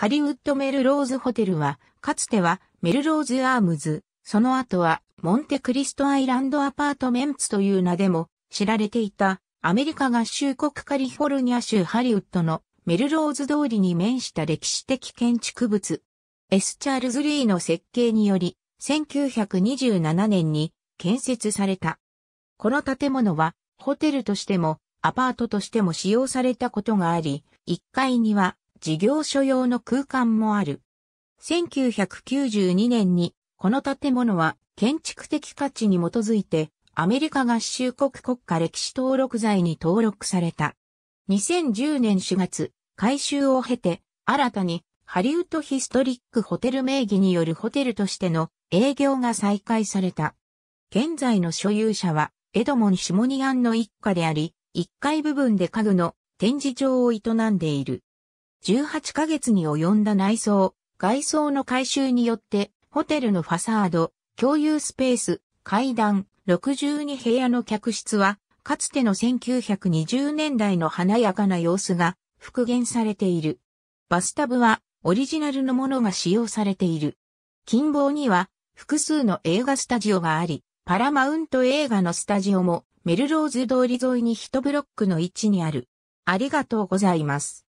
ハリウッドメルローズホテルは、かつてはメルローズアームズ、その後はモンテクリストアイランドアパートメンツという名でも知られていたアメリカ合衆国カリフォルニア州ハリウッドのメルローズ通りに面した歴史的建築物。エス・チャールズ・リーの設計により、1927年に建設された。この建物は、ホテルとしても、アパートとしても使用されたことがあり、1階には事業所用の空間もある。1992年に、この建物は建築的価値に基づいて、アメリカ合衆国国家歴史登録財に登録された。2010年4月、改修を経て、新たにハリウッドヒストリックホテル名義によるホテルとしての営業が再開された。現在の所有者は、エドモン・シモニアンの一家であり、1階部分で家具の展示場を営んでいる。18ヶ月に及んだ内装、外装の改修によって、ホテルのファサード、共有スペース、階段、62部屋の客室は、かつての1920年代の華やかな様子が復元されている。バスタブはオリジナルのものが使用されている。近傍には複数の映画スタジオがあり、パラマウント映画のスタジオもメルローズ通り沿いに一ブロックの位置にある。ありがとうございます。